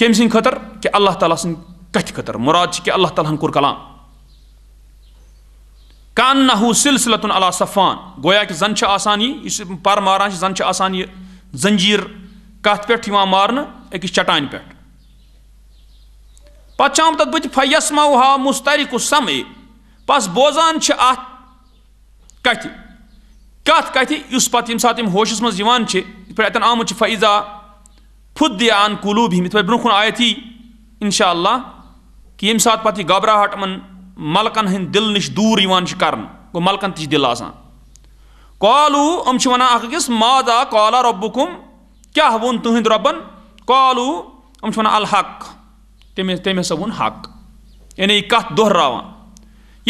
कम सद खतर कि अल्लाह ताला सथ खतर मुराद कि अल्लाह ताला कोर कलाम कान नहू सिलसिलतन अला सफान गोया कि जन आसान यह पर मारान जन आसान यह जंजीर कत पे मार अकिस चटान पे पत आम तथ बुत फयसमा हा मुस्तरिक समे बस बोजान अत कथ कथ कथ इस पत यम सात होशस मज आमुत फैजा फुद्दिया आन कुलूब हिम इथ ब्रोह आय थी इनशा कि ये सात पत् घबराहट इन मलकन हंद दिल नश दूर कर गो मलकन तह दिल आ कॉलू अम वनास मादा कॉला रबुकुम क्या वोन तुहद रबन कॉलू अम अल हक तमें हसा वोन हक यानी यह कत दोहरावान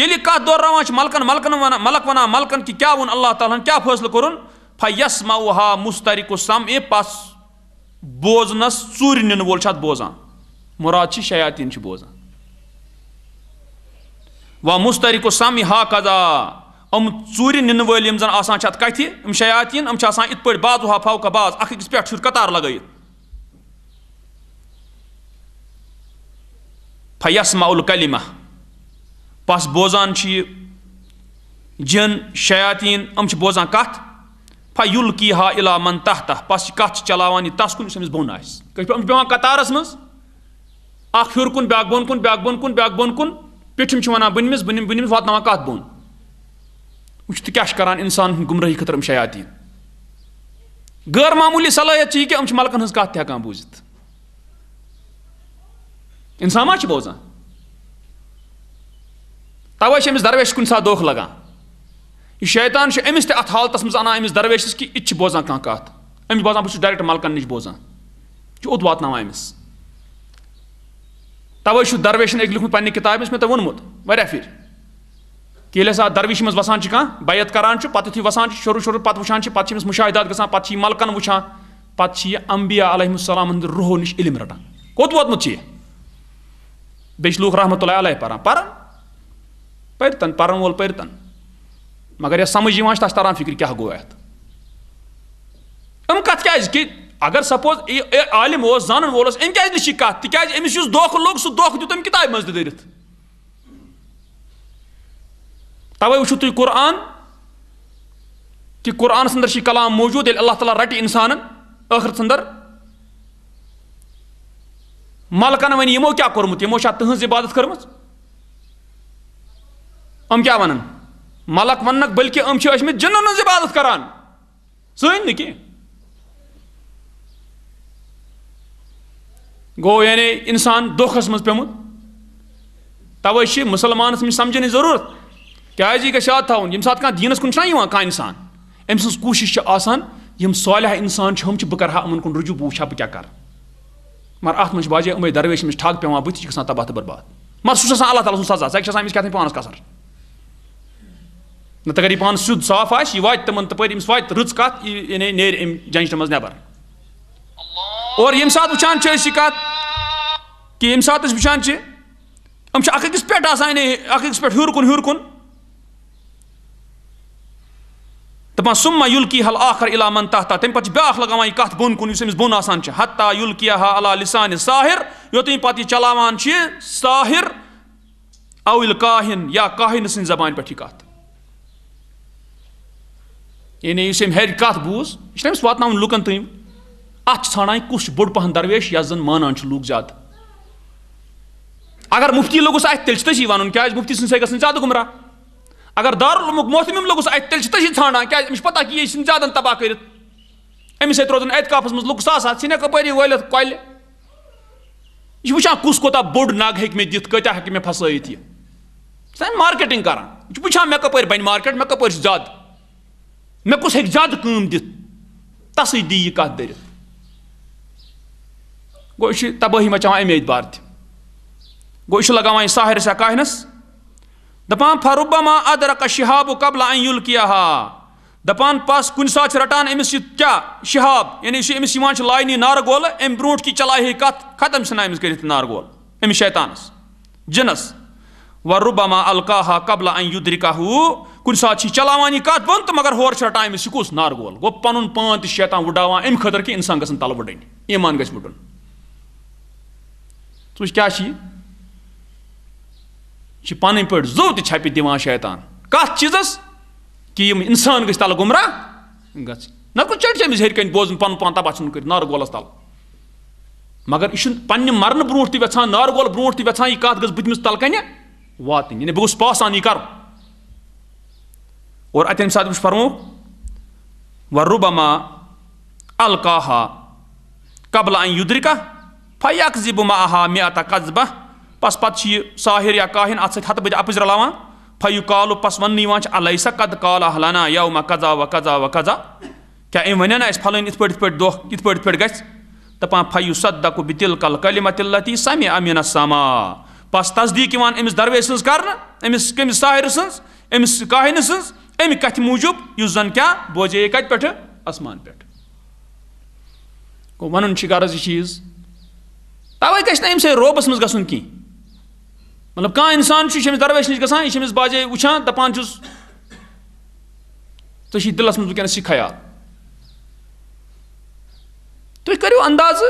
ये कत दोहरावान मलकन मलकन वन मलक वनान मलकन कि क्या वोन अल्लाह ताल क्या फैसल कोरुन फयस मऊ हा मुस्तरिक सम ए पस बोजनस चूर नुन वोल बोजान मुराद शयातीन बोजान व मुस्तरक सम हा कदा अम चूर नुन वल जन आसान कथ अम शयातीन अम इत पे बाजू हाफाव का बाज अखस पे कतार लगे फयस माउल कलिमा पस बोजान जिन शयातीन अम बोजान कथ फयुल की हा इला मन तह तह पस कत चलावान यह तस कुन यस बोन आम पे कतारस मज अख हूर कुन ब्या बोन कुन ब्या बोन कुन ब्या बोन कुन पिठम वन बनमिस बन बनमिस वातन कत बोन वह क्या करान इंसान गुमरही खतर शयाती गैर मामूली सलाहियत यह कि मलकन हज कत हेकान बूजित इंसान मा बोजान तवे दरवेश कुन सा दोख लगान यह शैतान अमिस तथ हालत मज अनान अमिस दरवेशस कि यह बोजान कह कत अमिस बोजान बहुत डायरेक्ट मलकन नश बोजान यह ओत वात अमिस तवे दरवेशन अक लिखुत पे किताब मे तह वोनमुत वह फिर कि ये दरविश मज वसान कह बैत करान पत यु वसान शुरू शुरू पत वुचान पत अमिस मुशाहदात ग पत मलकन वुचान पत यह अम्बिया अलहसलम हंद रूहो नश इलम रटान कोत वोतमुत यह बे लूख रहमत पान पान पर्तन पर्न वोल पर्तन مگر یس سمجھ یِوان چھِ تَتھ چھِ تَران فِکرِ کیٛاہ گوٚو اَتھ أمۍ کَتھ کیٛازِ کہِ اگر سپوز عالِم اوس زانَن وول اوس أمۍ کیٛازِ نِش یہِ کَتھ تِکیٛازِ أمِس یُس دھوکہٕ لوٚگ سُہ دھوکہٕ دیُت أمۍ کِتابہِ منٛز تہِ دٔرِتھ تَوَے وٕچھِو تُہۍ قرآن کہِ قرآنَس اندر چھِ یہِ کلام موٗجوٗد ییٚلہِ اللہ تعالیٰ رَٹہِ اِنسانَن ٲخرَس اندر مَلکَن وَنہِ یِمو کیٛاہ کوٚرمُت یِمو چھا تٕہٕنٛز عبادت کٔرمٕژ یِم کیٛاہ وَنان मलक वनक बल्कि हम जिन्न हज इबादत करान सही नी गो यानी इंसान दोखस मज पेमुत तवे मुसलमानस समझने जरूरत क्या गाद याद थवन यम सात कह दीनस कुन कह इंसान अम सज कोशिश आसान साल इंसान हम बह कर अमन कुन रुजू बह वह बह कर मगर अत मे अमे दरवेश ठग पे बुत यह तबाह तो बर्बाद मगर सह अल्लाह ताली सजा सह अमिस कथ पानस कसर نہ تہٕ اگر یہِ پانہٕ سیوٚد صاف آسہِ یہِ واتہِ تِمن تَپٲرۍ أمِس واتہِ رٕژ کَتھ یہِ نیرِ امہِ جنٛجٹہِ منٛز نٮ۪بر اور ییٚمہِ ساتہٕ وٕچھان چھِ أسۍ یہِ کَتھ کہِ ییٚمہِ ساتہٕ أسۍ وٕچھان چھِ یِم چھِ اکھ أکِس پٮ۪ٹھ آسان اکھ أکِس پٮ۪ٹھ ہیوٚر کُن ہیوٚر کُن دَپان سُما یُلکی حل آخر علامن تحت تَمہِ پَتہٕ چھِ بیٛاکھ لگاوان یہِ کَتھ بۄن کُن یُس أمِس بۄن آسان چھِ حتا یُلکیا ہا علا لِسانہِ ساحر یوٚتانۍ پَتہٕ یہِ چلاوان چھِ ساحر اول کاہِن یا کاہِنہٕ سٕنٛدِ زبانہِ پٮ۪ٹھ یہِ کَتھ यानी इस हेड कत बूज यह तमिस वातान लुकन तम अत ानान कुछ बोड़ पहन दरवेश यस जन मानान लूक ज्यादा अगर मुफ्ती लोग अत तेल ती वन क्या मुफ्ती सद ग ज्यादा गुमराह अगर दारुलमुक मोहतमिम लोग अत तेल ती ानान क्या पता कि यह ज्यादा तबाह कर अमि सोजन एतकाफस मज लुक सास हाथ सिने कपरि वलित कल यह वुचान कुस कोता बोड़ नग हे मे दिख कत हे मे फसयत यह मार्केटिंग करान यह वुचान मे कप बन मार्केट मे कप ज्यादा મે કુસ એક જાદુ કામ દિત તસદી દી કે દર ગોશ તબહ રી મચા મે ઈદ બાર ગોશ લગાવા ઇસા હરસા કહી નસ દપન ફરબમા અદ્રક શિહાબ કબલા અન યુલ કિયા હા દપન પાસ કુંસા ચરતન એમસીત ક્યા શિહાબ એનીશ એમસી માં ચા લાઈ ની નારગોલ એમ બ્રૂટ કી ચલાહી કત ખતમ સના એમસી કીત નારગોલ એમ શૈતાનસ જનસ व रुबमा अलकाहा कबला युद्रिकाहू कुन सात चलावान यह कत बंद तो मगर होर टाइम यह कस नारगोल गो पन पान तैतान वुडावान अमि खतर कि इंसान गसन तल वुडन ईमान ग वुडन सु क्या पन पे जो तो छपि दिवान शैतान कत चीजस कि इंसान गल तल गुमराह ग नो चट चम्स हर कन बोजन पन पान तबाह कर नारगोलस तल मगर यह पे मरण ब्रो तान नारगोल ब्रो तान यह कत गस बतमस तल कने واتن یعنی بہٕ گوٚژھ پاس آن یہِ کَرُن اور اَتہِ ییٚمہِ ساتہٕ أمِس فرمو وَ رُبما الکاہا قبل ان یُدرِکا فیاق زِبہٕ ما آہا مےٚ اتا قصبہ پَس پَتہٕ چھِ یہِ ساحر یا کاہِن اَتھ سۭتۍ ہَتہٕ بٔدۍ اَپُز رَلاوان فیو کالو پَس وَننہٕ یِوان چھِ علیہ سا قد کال اہلانا یو ما قزا و قزا و قزا کیٛاہ أمۍ وَنیٛا نہ اَسہِ فَلٲنۍ یِتھ پٲٹھۍ یِتھ پٲٹھۍ دۄہ یِتھ پٲٹھۍ یِتھ پٲٹھۍ گژھِ دَپان فیو سدکو بِتِل کل کلِمہ تِلتی سَمے امیٖنَس سما बस तस्दीक अमिस दरवे सज कर साहिर समिस काहिन सम कथ मूजूब इस जन क्या बोजे कत पे आसमान पे गो वन गर्ज यह चीज तवे गि अम्स रोबस मज ग मतलब कह इंसान दरवेश नश ग बाजे वुछान दपान ऐसी दिलस मज वन ख्याल तुम करो अंदाज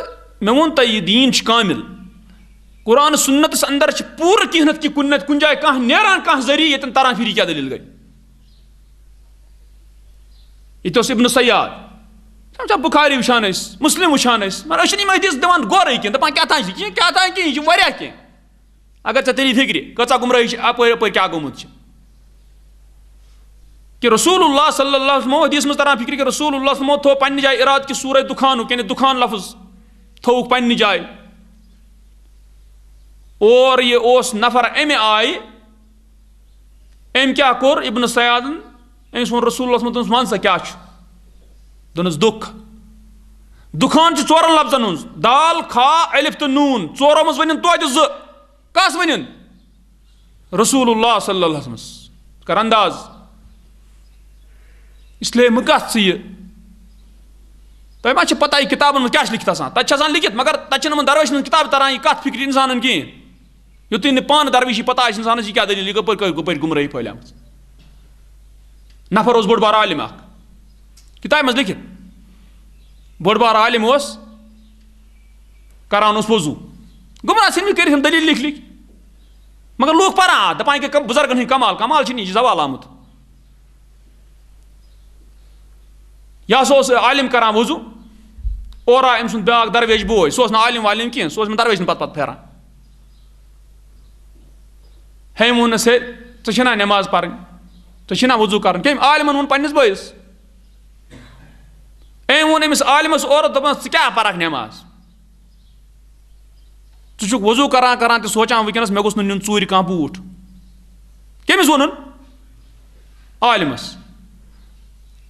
मे वो तय यह दीन कामिल कुरान सुन्नत अंदर पूर कह नत कुन कुन जाए कह नान कह जरिए ये तरान फिरी क्या दलील गई ये इबन तो सयाद बुखारी वचान मुस्लिम वचान मगर हदीस दिवान गोर कह दपान क्या तान तो क्या तान कह वह कह अगर ऐसे तो तेरी फिक्र कचा गुमराह अप अप क्या गोमुत कि रसूल सल्लल्लाहु हदीस मज तरान फिक्र कि रसूल थो पे जाए इराद कि सूरह दुखान दुखान लफ्ज थोक पे जाए और ये ओस नफर अमे आय अम क्या कोर इबन सयादन अम्स वो रसूल वन सा क्या दोनस दुख दुखान चोरन लफ्जन हज दाल खा अलिफ तो नून चोरो मज वन तो जो कस वन रसूल सल्लम कर अंदाज इसलिए मह कत ये तुम तो मा पता यह किताबन मज क्या लिखित आसान तथा लिखित मगर तथा दरवेश किताब तरान यह कत फिक्र इंसान कहें यु तुम पान दरविशी पता इंसान यह क्या दलील कप कप गुमरही फैल नफर बोड़ बार आलिम किताब मज लिखित बोड़ बार आलिम करान वजू गुमराह सिंह कर दलील लिख लिख मगर लूक पारा दपान कि बुजुर्गन कमाल कमाल यह जवाल आमुत यह सो आलिम करान वजू और आम सुंद ब्या दरवेश बोय सह आलिम वालिम कह सह दरवेश पत पत फेरान हेमू न से ऐसा नमाज पर्न ऐसा वजू कर कम आलमन वो पन्नस बस अम वो अमिस आलमस और दपान क्या पर्क नमाज ुक वजू करान करान सोचान वनस मे गोस नुन चूर कह बूट कमिस वोन आलमस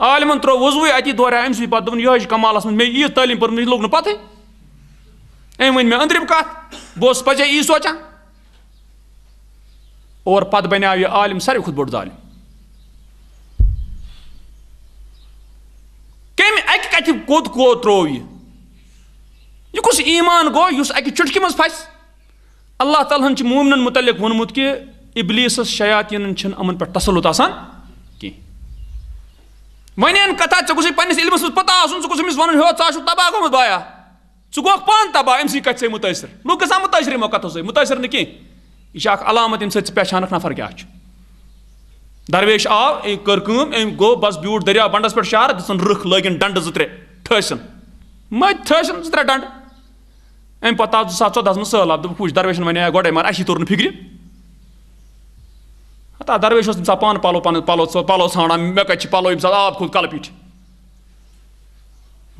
आलमन त्रो वजू अति दौरा अमि सद दोपन यह कमालस मे ईत तलीम पर्म लोग पत अम वन मे अंदरिम कत बह पचे यी सोचान और पत बनो यह आलिम सारे खुद बोड़ जालिम कम अक कत कोद को त्रो यह कुछ ईमान गो इस अक चुटकि मज फस अल्लाह तालन मोमिन मुतलिक वोनमुत कि इबलीस शयातीन अमन पे तसलुत आसान कह वन कथा ऐसे गुस पन्नस इलमस मज पता ऐसे वन हो ऐसा तबाह गोमुत बाया ऐ गो पान तबाह अमी कत मुतासर लूक गसान मुतासर यमो कथो सो मुतासर नी कह यह अलामत यम सचानक नफर क्या दरवेश आव कर गो बस ब्यूट दरिया बंडस पे शार दिन रुख लगन डंड जे ठसन मत ठसन जे डंड अम पे आव जु सा च सैलाब दोप वुच दरवेशन वने गोडे मगर अ तोर फिक्र हता दरवेश तम सा पान पलो पन पलो पलो सान मे कत पलो यम सा आब खुद कल पीठ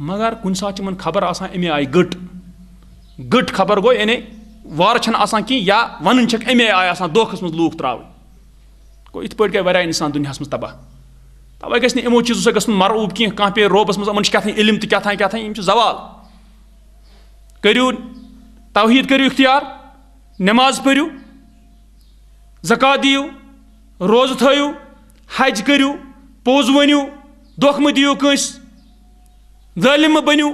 मगर कुन सा खबर आमे आय गट गट खबर गो एने वार कह या वन अमे आय दोखस मज लूक त्रा गो इत पे गए इंसान दुनिया मज तबाह तवे गो यमो चीजों से गुन मरूब कह कह पे रोबस मन कह इलम तो कह कह जवाल करू तवहीद करू इख्तियार नमाज परू जक़ा दियो रोज थो हज करू पोज वनु दोख मह दियो कंस जालिम बनु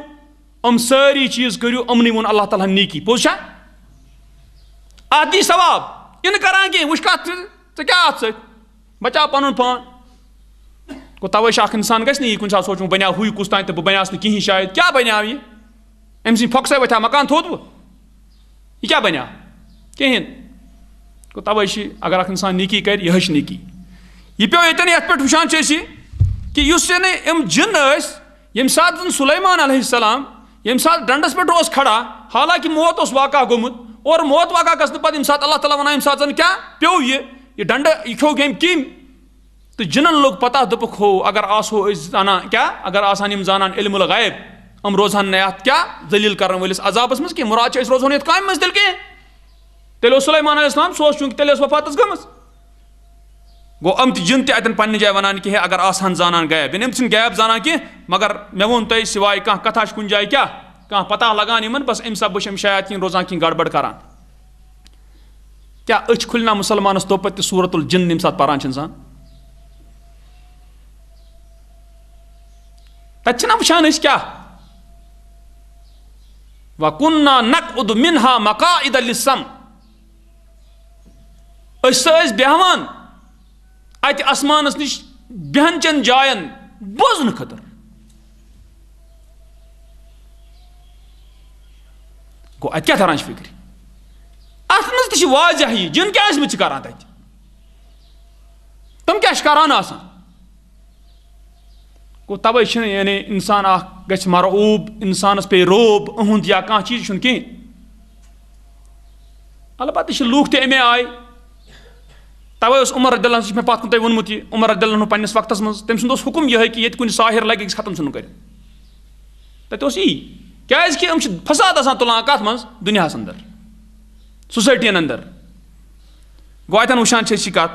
अम सारी चीज करू अमन वोन अल्लाह ताली नीकी पोज अत दी सवाब इन करान कह वह कत क्या अत बचा पन पान गो तवे अख इंसान गि यह कुछ सात सोचो बनिया हु कुछ तान तो बह बनस ना कहीं शायद क्या बनिया ये अम सोक्सा वथा मकान थोत वह यह क्या बनिया कहें गो तवे अगर अख इंसान निकी कर यह निकी यह पे ये ये पे वुचान कि यम जिन यम सात सुलेमान अलैहिस्सलाम यम सात डंडस पे खड़ा हालांकि मौत उस वाक़ गोमुत اور موت واقع گھن پہ یم سات اللہ تعالیٰ ونان یم سات زن کیا پیو یہ یہ ڈنڈ یہ کھو کم کم تو جنن لوگ پتہ دپک ہو اگر آسو زانان کیا اگر آسان یم زانان علم الغیب ام روزان نیات کیا ذلیل کرن ولس عذابس مز کی مراد چھ اس روزون یت کامہ مز تیل کی تیل سلیمان علیہ السلام سو چونکہ تیل وفاتس گمس گو ام تہ جن تہ اتن پنہ جائے ونان کہ ہے اگر آسان زانان غیب یم چھن غیب زانان کی مگر مے وون تہ سوائے کانٛہہ کتھا چھ کُنہِ جایہِ کیٛاہ कह पता लगान इन बस अमि सब बम शायद कहीं रोजान कहीं गड़बड़ करान क्या अच खुलना मुसलमानस तोपत सूरत उल जिन सात पारान इंसान तथा वचान क्या वकुन्ना नक उद मिनहा मका इद अलसम बेहान अत आसमानस नश बेहन चन जायन बोजन खतर گو ات کیا تران فکر ات مز تہ واضح یہ جن کیا ازمت کران تت تم کیا کران آسان گو توے چھ یعنی انسان اخ گژھ مرعوب انسانس پے روب اہند یا کان چیز چھن کین البتہ چھ لوک تہ امے آئے توے اس عمر رضی اللہ عنہ میں پات کن تہ ونمت یہ عمر رضی اللہ عنہ پنس وقتس مز تم سند حکم یہ کہ یت کن ساحر لگے ختم چھن کر تت اس ای क्या हम फसाद तुलान तो कत मं दुनिया अंदर सोसाइटन अंदर गो अतन वुचान कत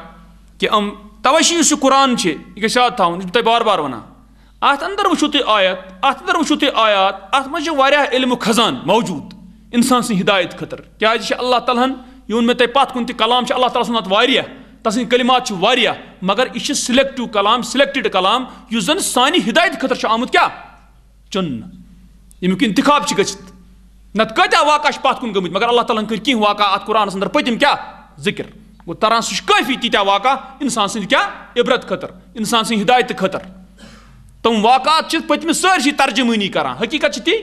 कि हम तवशी यह कुरान यह गाद थोन बार बार वन अत अंदर वो तुम आयत अंदर वो तुम आयात अत मह खजान मौजूद इंसान सी हिदायत खतर क्या अल्लाह तलन यह वो मे तुम पत् कुन तलाम अल्लाह ताल सुन तस कलिमात मगर यह सिलेक्टिव कलाम सिलेक्टेड कलाम जन सान हिदायत खतर आमुत क्या चुन यमिक इंतखब गत नत कत्या वाक़ा पत् कुन गमित मगर अल्लाह तालन कर कह वाक़ा अत कुरानस अंदर पतम क्या जिक्र गो तरान सह काफी तीत्या वाक़ा इंसान सद क्या इबरत खतर इंसान सद हिदायत खतर तम वाक़ात पतम सारी तर्जमानी करान हकीकत ती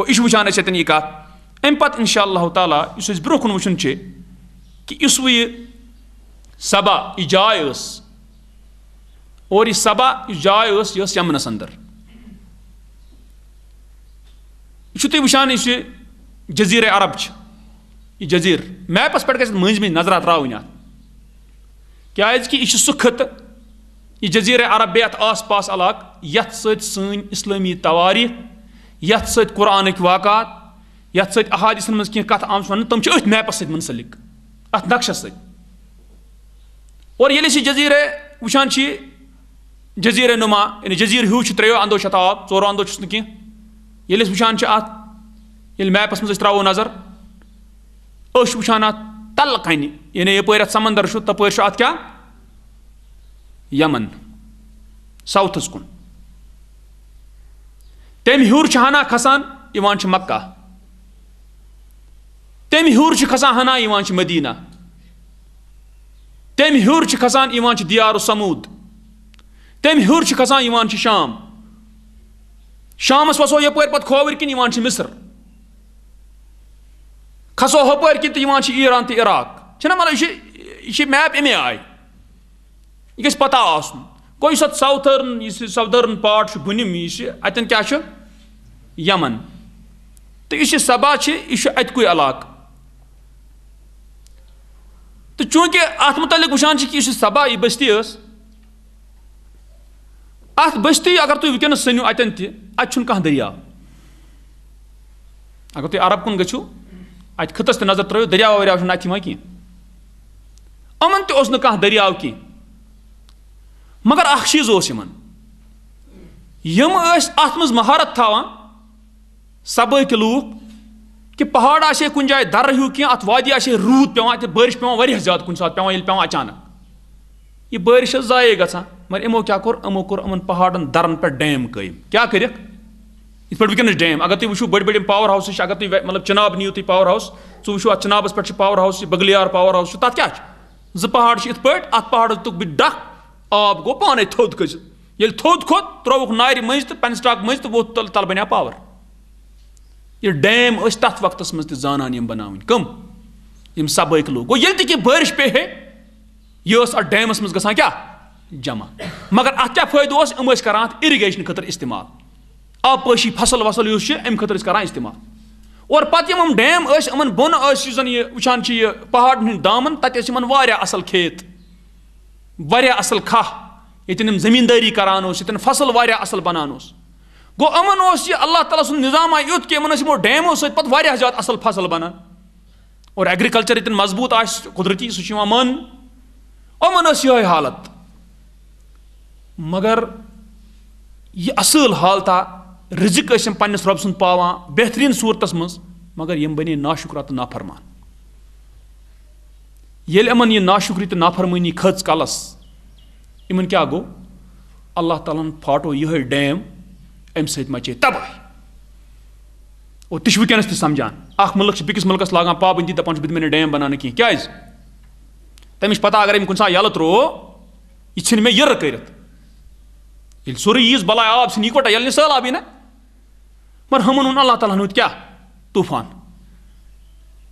गो यह वान ये कत अम पत् इनशा तला ब्रो कुन वुन कि इस वो ये सबा यह जाय और यह सबा यह जाय यमनस अंदर तुम वचान यह जजीर अरब यह जजीर मैपस पे गज मज मज नजरा त्रावन अत क्या कि यह सह खत यह जजीर अरब बे आस पास इलाक यथ सन इस्लमी तवारीख यथ सुरानक वाक़ात यथ सहादिसन मज कह कथ आम वन तम अथ मैपस सनसलिक अत नक्शस और ये जजीर वचान जजीर नुमा यानी जजीर हूँ त्रो अंदो आब चोरो अंदो कह यह वुचान अत मैपस मज त्रो नजर वुचान अत तल कन यानी यपर अत समंदर तपर अत क्या यमन साउथस कुन तम हूर हना खसान इवान मक्का तम हूर खसान हना इवान मदीना तम हूर खसान इवान दियार समूद तम हूर खसान इवान शाम शामस वसो यप खोवर किन मिस्र खसो हपर किन तो ईरान तो इराक मतलब यह मैप अमे आय यह गि पता गो इस साउथर्न साउथर्न पार्ट बुनिम यह अतन क्या यमन तो यह सबा यह अतकु इलाक तो चूंकि अत मुतल वन कि यह सबा यह बस्ती अत बचती अगर तुम वनस सनिव अतन तह अत कह दरियाव अगर तुम अरब कुन गो अत खतस त नजर त्रो दरिया वरियाव अत यहाँ तह कह कह मगर अख चीज यम अत मज महारत थावान सबक लूख कि पहाड़ आशे कुन जाए दर हूँ कह अत वादी आशे रूद पे अत बारिश पे ज्यादा कुछ सात पे पे अचानक यह बारिश जाये ग मगर यमो क्या कोर यमो कोर इन पहाड़न दरन पे डैम कैम क्या कर इस पे वनस डैम अगर तुम वो बड़ बड़ पावर हाउस अगर तुम मतलब चिनाब नीव तुम पावर हाउस तुम वो अत चिनाबस पे power house Baglihar power house तथा क्या जो पहाड़ इत पे अत पहाड़ तुक डक आब गो पान थोद कस ये थोद खोद त्रोवुक नार मज तो पेन स्टाक मज तो वो तल तल बन पावर ये डैम तथ वक्त मज तान बना कम यम सबक लोग गो ये बारिश पे है यह अत डैमस मज ग जमा मगर अत क्या फायदे हम कर इरीगेशन खतर इस्तेमाल आबपाशी फसल वसल अम खतर कर इस्तेमाल और पत हम डैम इन बोन जन ये वचान ये पहाड़ हंद दामन तथन असल खेत वह असल खा ये जमींदारी करान ये फसल वह असल बनान गो अमन ये अल्लाह ताला सुन निज़ाम युत कि यमो डैमो सत ज्यादा असल फसल बनान और एग्रीकल्चर ये मजबूत आदरती सह मान یِمَن ٲس یِہوٚے حالت مگر یہِ اَصۭل حالتا رِزِک ٲسۍ یِم پنٛنِس رۄبہٕ سُنٛد پاوان بہتریٖن صوٗرتَس منٛز مگر یِم بَنے ناشُکرا تہٕ نافرمان ییٚلہِ یِمَن یہِ ناشُکری تہٕ نافرمٲنی کھٔژ کَلَس یِمَن کیٛاہ گوٚو اللہ تعالیٰ ہَن پھاٹو یِہوٚے ڈیم اَمہِ سۭتۍ مَچے تباہی اور تہِ چھِ وٕنکٮ۪نَس تہِ سَمجھان اَکھ مٕلک چھِ بیٚکِس مٕلکَس لاگان پابٔنٛدی دَپان چھُ بہٕ دِمَے نہٕ ڈیم بَناونہٕ کینٛہہ کیٛازِ تٔمِس پتہ اگر أمۍ کُنہِ ساتہٕ یَلہٕ ترٛوو یہِ ژھٕنہِ مےٚ یِرٕ کٔرِتھ ییٚلہِ سورُے ییٖژ بَلاے آب ژھٕنہِ یِکوَٹَے ییٚلہِ نہٕ سٲلاب یی نہ مگر ہُمَن ووٚن اللہ تعالیٰ ہَن ہُنٛد کیٛاہ طوٗفان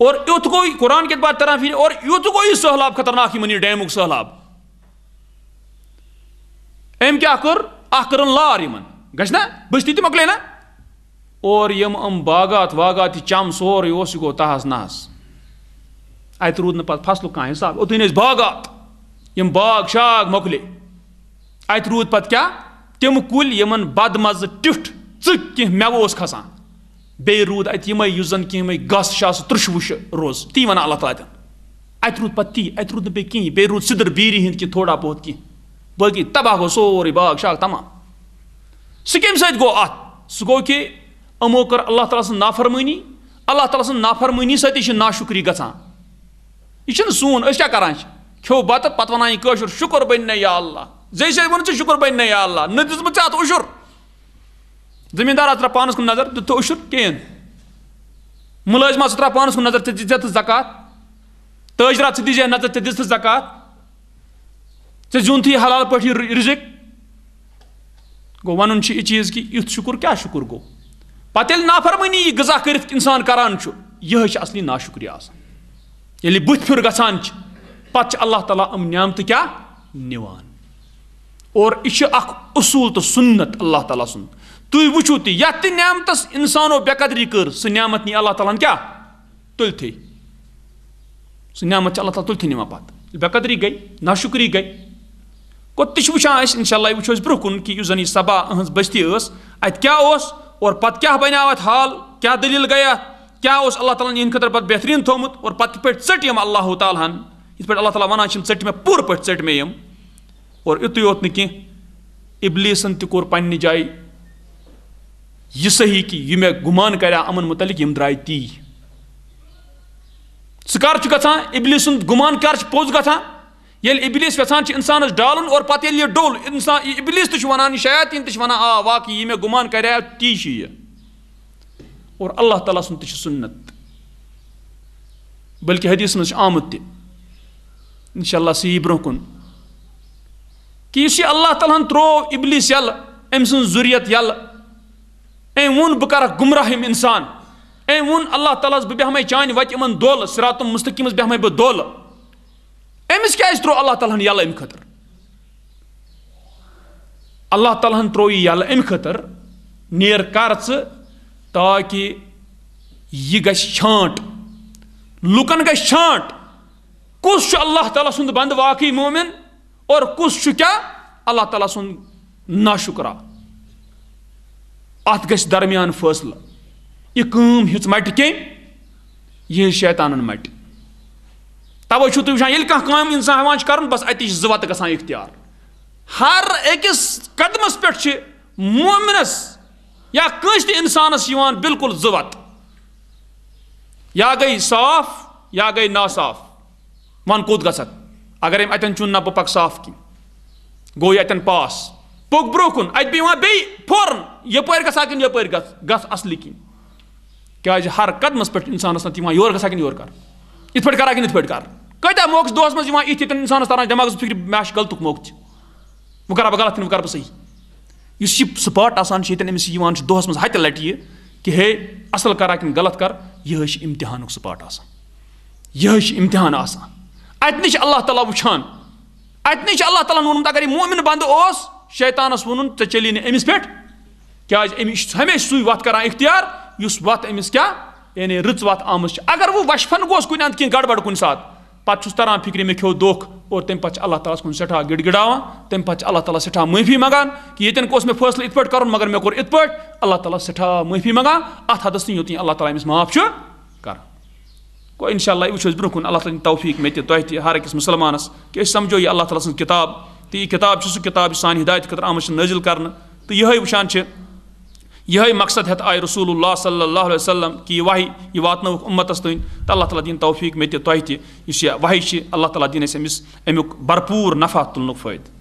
اور یُتھ گوٚو یہِ قرآن کِتھ بات تران پھِرِ اور یُتھ گوٚو یہِ سہلاب خطرناک یِمَن یہِ ڈیمُک سہلاب أمۍ کیٛاہ کوٚر اَکھ کٔرٕن لار یِمَن گژھِ نہ بٔستی تہِ مۄکلے نہ اور یِم یِم باغات واغات یہِ چَم سورُے اوس یہِ گوٚو تہس نہس अत रूद ना फसल कह हिसाब ओतन बागात यम बाग शाग मोकले अत रूद पत क्या तिम कुल यमन बद मज टिठ च कह मेवो खसान बे रूद अत यम जन कम गस शस त्रुश वुश रोज ती वन अल्लाह ताला अत रूद पत ती अत रूद ना कहीं बे रूद सिदर बीरी हिंद कह थोड़ा बहुत कह बाकी तबाह गो सोरे बाग शाग तमाम सह कम सो अत सह गो कि अमो कर अल्लाह ताला नाफरमानी अल्लाह ताला नाफरमानी सती नाशुक्री गसान यह सून क्या खो बत पत् वन कशुर शुक्र बन या अल्लाह जैसे वन ऐसे शुक्र बन या अल्लाह न दिजम ऐ उशुर जमींदार त्रा पानस कुन नजर दित उशुर कहें मुलाजमा त्रा पानस कुन नजर ते जकात तजरा े दिजे नजर ते दिज जकात जून थी हलाल पे रिजिक गो वन यह चीज़ कि युद्ध शुक्र क्या शुक्र गो पे नाफरमानी यह गजा कर इंसान करान यह असली नाशुक्रिया ये बुथ फिर गसान पत् अल्लाह ताला अम नियामत क्या निवान और यह असूल तो सुन्नत अल्लाह ताला सुन तुम वो तो यथ तामतस इंसानो बेकदरी कर सह नामत नी अल्लाह ताला क्या तुलथ सह नामत अल्लाह ताला तुलथ निवा पे बेकदरी गई नाशुकरी गई कोत वह इनशाला वो ब्रोह कुन कि जन यह सभा अहज बस्ती अत क्या और पत क्या बनाव हाल क्या दलील गई अत क्या उस अल्लाह ताला ने इन खतर पत बेहतरीन थोमुत और पत पे चट यम अल्लाह ताला हन इस पे अल्लाह ताला वनान छिम चट में पूर पे चट में यम और इतु योत न की इब्लीसन त कोर पन्नि जाय यह सही कि यह मे गुमान करया अमन मुतलिक यम द्राय ती सकार छु गछा इब्लीसन गुमान कर पोज गछा येल इब्लीस वसान छ इंसान डालन और पत ये डोल इंसान इब्लीस तो छ वनान शायद इन तो छ वनान आ वाकई यह मे गुमान करया ती छ यह اور اللہ تعالیٰ سن تش سنت بلکہ حدیث مز آمت تہ انشاءاللہ سی یہ برہ کن کہ اس اللہ تعالیٰ ہن ترو ابلیس یل ام سن ذریت یل ام ون بہ کرکھ گمراہ ام انسان ام ون اللہ تعالیٰ بہ بیہمے چانہ وتہ یمن دول سرات مستقیمس بیہمے بہ دول أمس كايس ترو الله تعالى يلا أم خطر الله تعالى ترو يلا أم خطر نير كارتس ताकि यह गांट लुकन गांट कुस अल्लाह ताला सुंद बंद वाकई मोमिन और कस क्या अल्लाह ताला सुंद नाशुकरा अत ग दरमियान फैसल यह हिच मट कम यह शैतान मट तवे तुम वहाँ ये कम इंसान हेवान कर बस अति जत ग हर अकिस कदमस पे मोमिनस या इंसानस बिल्कुल जुवत या गई साफ या गई नासाफ वन कूद गसत अगर अम अतन ना बह पक साफ कह गो अतन पास पोक ब्रो कुन अत बे फोर यप गसा कि यपर गस असलि क्या हर कदम पे इंसानस ना योर गसा कि योर कर इत पे करा कि इत पे कर कत मौक दोस मत इत इंसानस तरह दिमाग फिक्र मे गलत मौक वह करा बह गलत वह कर सही یُس یہِ سٕپاٹ آسان چھِ ییٚتٮ۪ن أمِس یِوان چھِ دۄہَس منٛز ہَتہِ لَٹہِ یہِ کہِ ہے اَصٕل کَرا کِنہٕ غلط کَر یِہوٚے چھِ امتحانُک سٕپاٹ آسان یِہوٚے چھِ امتحان آسان اَتہِ نِش اللہ تعالیٰ وٕچھان اَتہِ نِش چھِ اللہ تعالیٰ ہَن ووٚنمُت اگر یہِ مومِن بنٛدٕ اوس شیطانَس ووٚنُن ژےٚ چلی نہٕ أمِس پٮ۪ٹھ کیٛازِ أمِس چھُ ہمیشہِ سُے وَتھ کَران اِختیار یُس وَتھ أمِس کیٛاہ یعنی رٕژ وَتھ آمٕژ چھِ اگر وۄنۍ وَشفَن گوٚژھ کُنہِ اَندٕ کینٛہہ گڑبڑ کُنہِ ساتہٕ پَتہٕ چھُس تَران فِکرِ مےٚ کھیٚو دۄکھ और तम पे अल्लाह ताल कुन सठा गिड़ गिड़ावान तम पे अल्लाह ताली सठा माफी मंगान कि ये ओस मे फैसले इत पे मगर मे कोर इत पे अल्लाह ताली सठा माफी मंगान अत हदस नी योत अल्लाह ताली अमिस माफ कर गो इनशा यह वो ब्रोह कुन अल्लाह ताली तौफीक मे तह तहर अकिस मुसलमानस कि समझो यह अल्लाह ताली सज किताब तो यह किताब सह किताब सान हिदायत खतर आम नाजिल कर तो यह वान यही मकसद हेत आय रसूल सल्ला वसलम कि यह वाहि यह वातन उम्मतस तन तो अल्लाह ताली दिन तौफीक मे तह तह वाहि अल्लाह ताली दिन अमिस अमुक भरपूर नफा तुलन फायदे